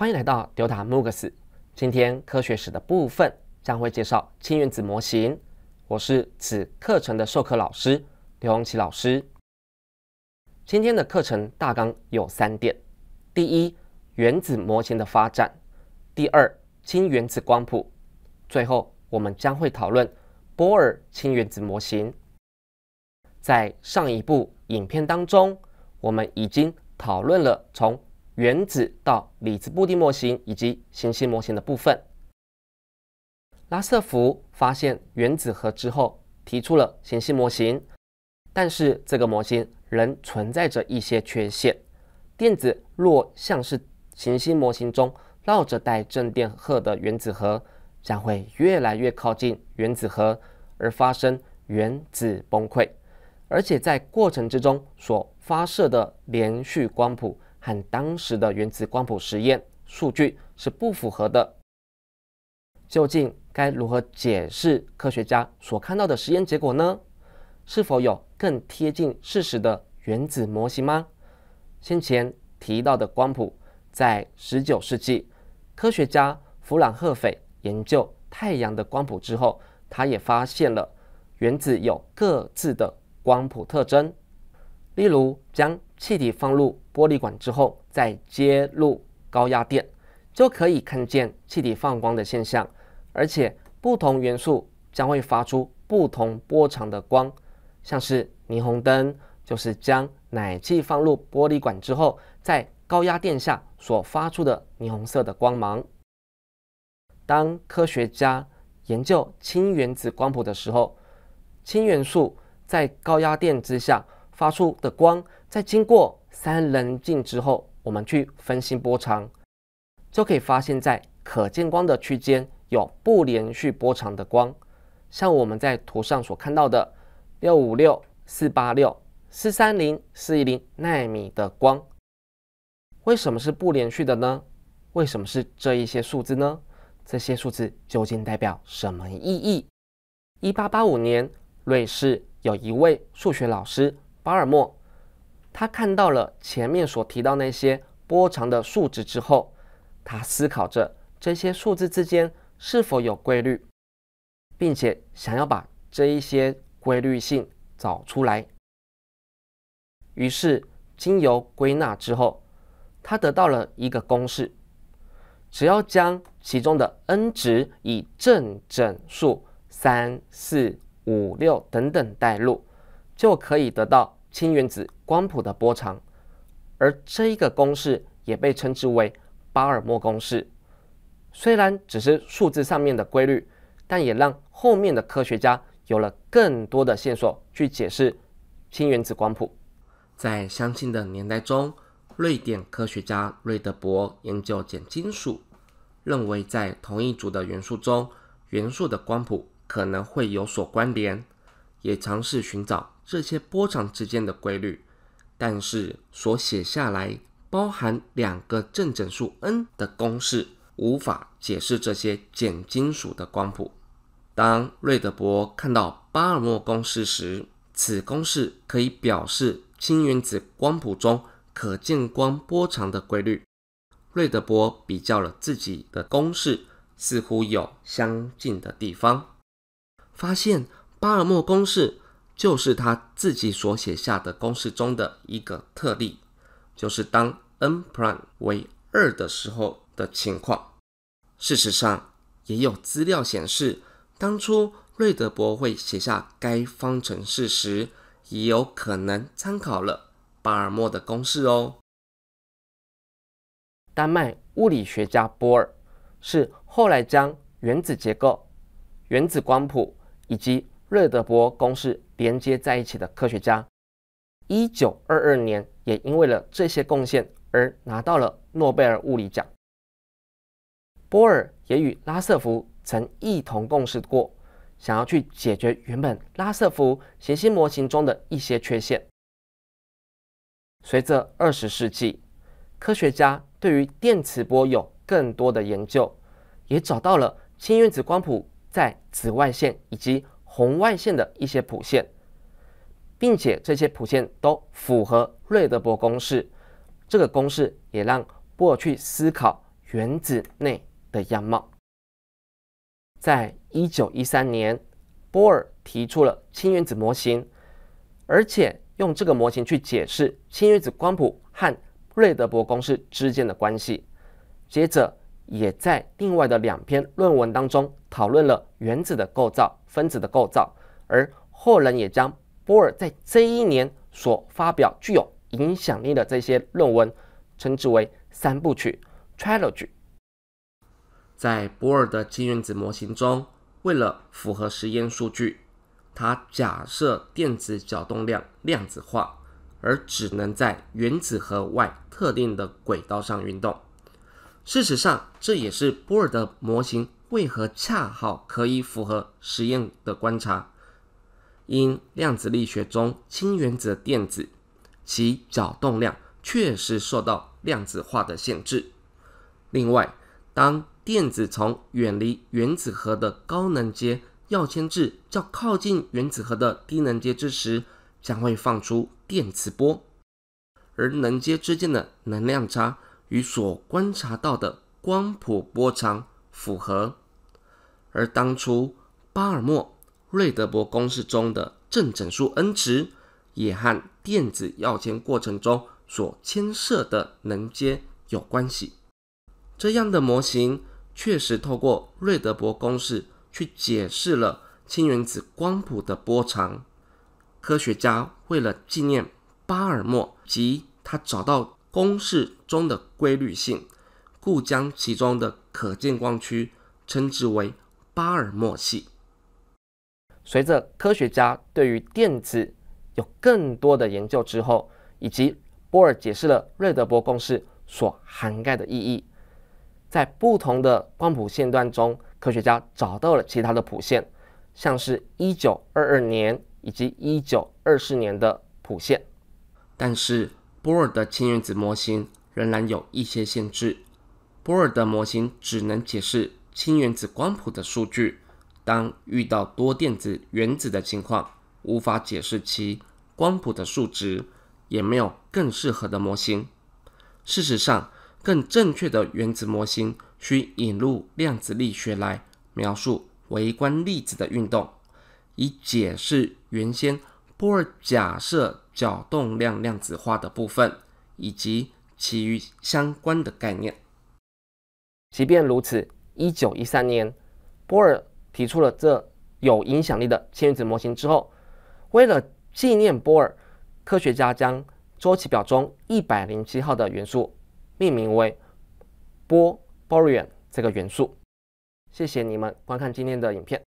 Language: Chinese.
欢迎来到 d t 丢 o 慕 g s 今天科学史的部分将会介绍氢原子模型。我是此课程的授课老师刘洪奇老师。今天的课程大纲有三点：第一，原子模型的发展；第二，氢原子光谱；最后，我们将会讨论波尔氢原子模型。在上一部影片当中，我们已经讨论了从原子到里子布丁模型以及行星模型的部分，拉瑟福发现原子核之后，提出了行星模型。但是这个模型仍存在着一些缺陷。电子若像是行星模型中绕着带正电荷的原子核，将会越来越靠近原子核而发生原子崩溃，而且在过程之中所发射的连续光谱。和当时的原子光谱实验数据是不符合的。究竟该如何解释科学家所看到的实验结果呢？是否有更贴近事实的原子模型吗？先前提到的光谱，在十九世纪，科学家弗朗赫斐研究太阳的光谱之后，他也发现了原子有各自的光谱特征，例如将。气体放入玻璃管之后，再接入高压电，就可以看见气体放光的现象。而且不同元素将会发出不同波长的光，像是霓虹灯，就是将奶气放入玻璃管之后，在高压电下所发出的霓虹色的光芒。当科学家研究氢原子光谱的时候，氢元素在高压电之下发出的光。在经过三棱镜之后，我们去分析波长，就可以发现，在可见光的区间有不连续波长的光，像我们在图上所看到的六五六、四八六、四三零、四一零纳米的光。为什么是不连续的呢？为什么是这一些数字呢？这些数字究竟代表什么意义？一八八五年，瑞士有一位数学老师巴尔默。他看到了前面所提到那些波长的数值之后，他思考着这些数字之间是否有规律，并且想要把这一些规律性找出来。于是，经由归纳之后，他得到了一个公式，只要将其中的 n 值以正整数三四五六等等代入，就可以得到。氢原子光谱的波长，而这一个公式也被称之为巴尔默公式。虽然只是数字上面的规律，但也让后面的科学家有了更多的线索去解释氢原子光谱。在相近的年代中，瑞典科学家瑞德伯研究碱金属，认为在同一组的元素中，元素的光谱可能会有所关联，也尝试寻找。这些波长之间的规律，但是所写下来包含两个正整数 n 的公式无法解释这些碱金属的光谱。当瑞德伯看到巴尔默公式时，此公式可以表示氢原子光谱中可见光波长的规律。瑞德伯比较了自己的公式，似乎有相近的地方，发现巴尔默公式。就是他自己所写下的公式中的一个特例，就是当 n prime 为二的时候的情况。事实上，也有资料显示，当初瑞德伯会写下该方程式时，也有可能参考了巴尔默的公式哦。丹麦物理学家波尔是后来将原子结构、原子光谱以及热德伯公式连接在一起的科学家，一九二二年也因为了这些贡献而拿到了诺贝尔物理奖。波尔也与拉瑟福曾一同共事过，想要去解决原本拉瑟福行星模型中的一些缺陷。随着二十世纪，科学家对于电磁波有更多的研究，也找到了氢原子光谱在紫外线以及。红外线的一些谱线，并且这些谱线都符合瑞德伯公式。这个公式也让波尔去思考原子内的样貌。在一九一三年，波尔提出了氢原子模型，而且用这个模型去解释氢原子光谱和瑞德伯公式之间的关系。接着，也在另外的两篇论文当中讨论了原子的构造、分子的构造，而后人也将波尔在这一年所发表具有影响力的这些论文称之为三部曲 （trilogy）。在波尔的氢原子模型中，为了符合实验数据，他假设电子角动量量子化，而只能在原子核外特定的轨道上运动。事实上，这也是波尔的模型为何恰好可以符合实验的观察。因量子力学中氢原子的电子，其角动量确实受到量子化的限制。另外，当电子从远离原子核的高能阶要迁至较靠近原子核的低能阶之时，将会放出电磁波，而能阶之间的能量差。与所观察到的光谱波长符合，而当初巴尔默瑞德伯公式中的正整数 n 值，也和电子要迁过程中所牵涉的能阶有关系。这样的模型确实透过瑞德伯公式去解释了氢原子光谱的波长。科学家为了纪念巴尔默及他找到。公式中的规律性，故将其中的可见光区称之为巴尔默系。随着科学家对于电子有更多的研究之后，以及波尔解释了瑞德波公式所涵盖的意义，在不同的光谱线段中，科学家找到了其他的谱线，像是一九二二年以及一九二四年的谱线，但是。波尔的氢原子模型仍然有一些限制。波尔的模型只能解释氢原子光谱的数据，当遇到多电子原子的情况，无法解释其光谱的数值，也没有更适合的模型。事实上，更正确的原子模型需引入量子力学来描述微观粒子的运动，以解释原先波尔假设。角动量量子化的部分，以及其余相关的概念。即便如此，一九一三年，波尔提出了这有影响力的氢原子模型之后，为了纪念波尔，科学家将周期表中一百零七号的元素命名为波 （Boron） 这个元素。谢谢你们观看今天的影片。